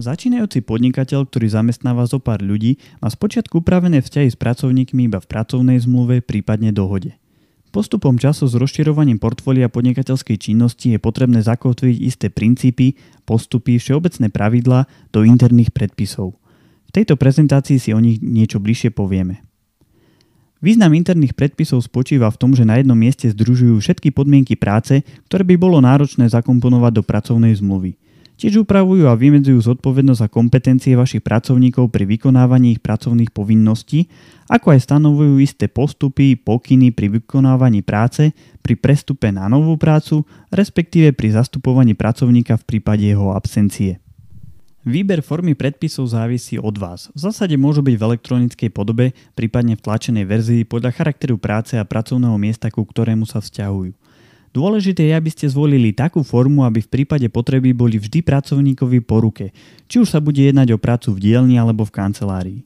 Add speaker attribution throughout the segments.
Speaker 1: Začínajúci podnikateľ, ktorý zamestnáva zo pár ľudí, má spočiatku upravené vzťahy s pracovníkmi iba v pracovnej zmluve, prípadne dohode. Postupom času s rozširovaním portfólia podnikateľskej činnosti je potrebné zakotviť isté princípy, postupy, všeobecné pravidlá do interných predpisov. V tejto prezentácii si o nich niečo bližšie povieme. Význam interných predpisov spočíva v tom, že na jednom mieste združujú všetky podmienky práce, ktoré by bolo náročné zakomponovať do pracovnej zmluvy. Tiež upravujú a vymedzujú zodpovednosť a kompetencie vašich pracovníkov pri vykonávaní ich pracovných povinností, ako aj stanovujú isté postupy, pokyny pri vykonávaní práce, pri prestupe na novú prácu, respektíve pri zastupovaní pracovníka v prípade jeho absencie. Výber formy predpisov závisí od vás. V zásade môžu byť v elektronickej podobe, prípadne v tlačenej verzii podľa charakteru práce a pracovného miesta, ku ktorému sa vzťahujú. Dôležité je, aby ste zvolili takú formu, aby v prípade potreby boli vždy pracovníkovi po ruke, či už sa bude jednať o prácu v dielni alebo v kancelárii.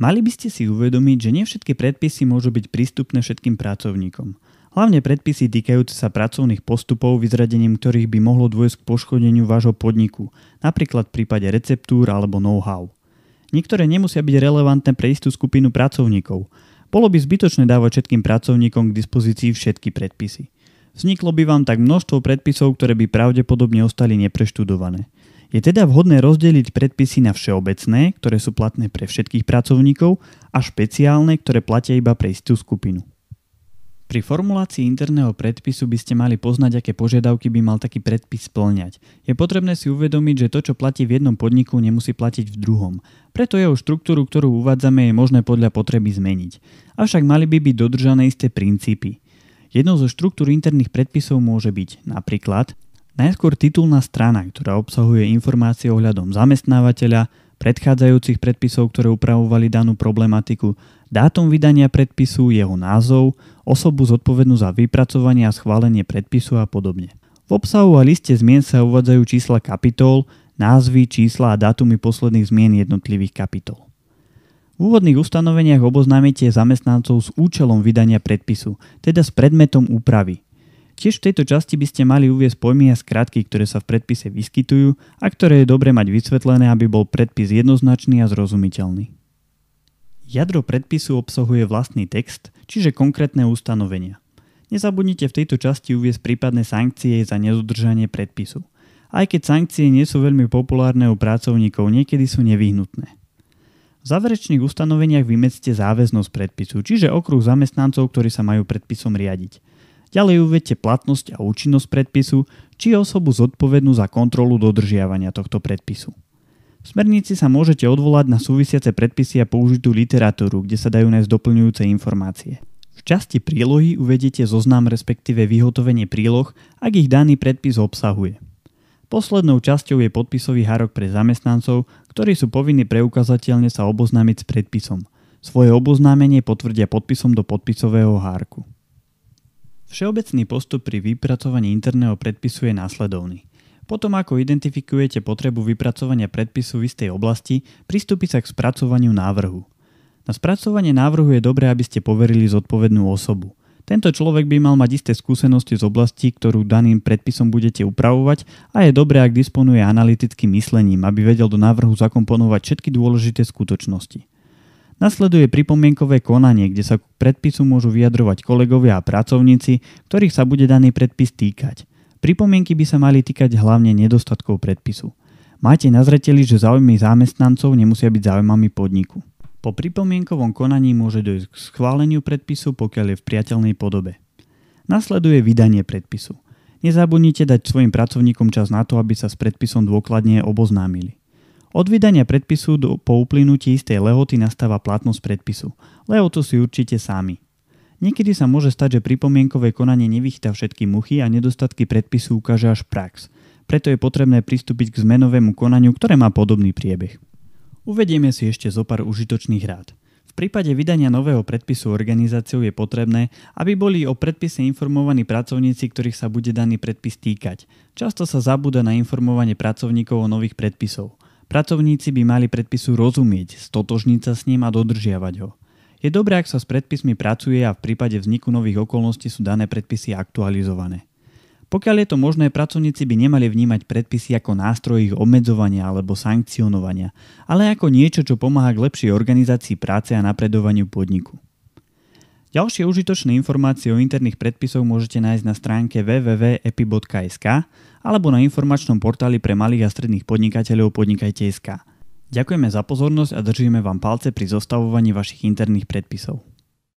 Speaker 1: Mali by ste si uvedomiť, že nie všetky predpisy môžu byť prístupné všetkým pracovníkom. Hlavne predpisy týkajúce sa pracovných postupov, vyzradením ktorých by mohlo dôjsť k poškodeniu vášho podniku, napríklad v prípade receptúr alebo know-how. Niektoré nemusia byť relevantné pre istú skupinu pracovníkov. Bolo by zbytočné dávať všetkým pracovníkom k dispozícii všetky predpisy. Vzniklo by vám tak množstvo predpisov, ktoré by pravdepodobne ostali nepreštudované. Je teda vhodné rozdeliť predpisy na všeobecné, ktoré sú platné pre všetkých pracovníkov, a špeciálne, ktoré platia iba pre istú skupinu. Pri formulácii interného predpisu by ste mali poznať, aké požiadavky by mal taký predpis splňať. Je potrebné si uvedomiť, že to, čo platí v jednom podniku, nemusí platiť v druhom. Preto jeho štruktúru, ktorú uvádzame, je možné podľa potreby zmeniť. Avšak mali by byť dodržané isté princípy. Jednou zo štruktúr interných predpisov môže byť napríklad najskôr titulná strana, ktorá obsahuje informácie ohľadom zamestnávateľa, predchádzajúcich predpisov, ktoré upravovali danú problematiku, dátum vydania predpisu, jeho názov, osobu zodpovednú za vypracovanie a schválenie predpisu a podobne. V obsahu a liste zmien sa uvádzajú čísla kapitol, názvy, čísla a dátumy posledných zmien jednotlivých kapitol. V úvodných ustanoveniach oboznámite zamestnancov s účelom vydania predpisu, teda s predmetom úpravy. Tiež v tejto časti by ste mali uvieť pojmy a skratky, ktoré sa v predpise vyskytujú a ktoré je dobre mať vysvetlené, aby bol predpis jednoznačný a zrozumiteľný. Jadro predpisu obsahuje vlastný text, čiže konkrétne ustanovenia. Nezabudnite v tejto časti uviesť prípadné sankcie za nezudržanie predpisu. Aj keď sankcie nie sú veľmi populárne u pracovníkov, niekedy sú nevyhnutné. V záverečných ustanoveniach vymedzte záväznosť predpisu, čiže okruh zamestnancov, ktorí sa majú predpisom riadiť. Ďalej uvedte platnosť a účinnosť predpisu, či osobu zodpovednú za kontrolu dodržiavania tohto predpisu. V smernici sa môžete odvolať na súvisiace predpisy a použitú literatúru, kde sa dajú nájsť doplňujúce informácie. V časti prílohy uvedete zoznam respektíve vyhotovenie príloh, ak ich daný predpis obsahuje. Poslednou časťou je podpisový hárok pre zamestnancov, ktorí sú povinní preukazateľne sa oboznámiť s predpisom. Svoje oboznámenie potvrdia podpisom do podpisového hárku. Všeobecný postup pri vypracovaní interného predpisu je následovný. Potom ako identifikujete potrebu vypracovania predpisu v istej oblasti, pristúpi sa k spracovaniu návrhu. Na spracovanie návrhu je dobré, aby ste poverili zodpovednú osobu. Tento človek by mal mať isté skúsenosti z oblasti, ktorú daným predpisom budete upravovať a je dobré, ak disponuje analytickým myslením, aby vedel do návrhu zakomponovať všetky dôležité skutočnosti. Nasleduje pripomienkové konanie, kde sa k predpisu môžu vyjadrovať kolegovia a pracovníci, ktorých sa bude daný predpis týkať. Pripomienky by sa mali týkať hlavne nedostatkov predpisu. Máte na zreteli, že záujmy zamestnancov nemusia byť záujmami podniku. Po pripomienkovom konaní môže dojsť k schváleniu predpisu, pokiaľ je v priateľnej podobe. Nasleduje vydanie predpisu. Nezabudnite dať svojim pracovníkom čas na to, aby sa s predpisom dôkladne oboznámili. Od vydania predpisu do, po uplynutí istej lehoty nastáva platnosť predpisu. Lehotu si určite sami. Niekedy sa môže stať, že pripomienkové konanie nevychytá všetky muchy a nedostatky predpisu ukáže až prax. Preto je potrebné pristúpiť k zmenovému konaniu, ktoré má podobný priebeh. Uvedieme si ešte zo pár užitočných rád. V prípade vydania nového predpisu organizáciou je potrebné, aby boli o predpise informovaní pracovníci, ktorých sa bude daný predpis týkať. Často sa zabúda na informovanie pracovníkov o nových predpisov. Pracovníci by mali predpisu rozumieť, stotožniť sa s ním a dodržiavať ho. Je dobré, ak sa s predpismi pracuje a v prípade vzniku nových okolností sú dané predpisy aktualizované. Pokiaľ je to možné, pracovníci by nemali vnímať predpisy ako nástroj ich obmedzovania alebo sankcionovania, ale ako niečo, čo pomáha k lepšej organizácii práce a napredovaniu podniku. Ďalšie užitočné informácie o interných predpisoch môžete nájsť na stránke www.epi.sk alebo na informačnom portáli pre malých a stredných podnikateľov podnikajte.sk. Ďakujeme za pozornosť a držíme vám palce pri zostavovaní vašich interných predpisov.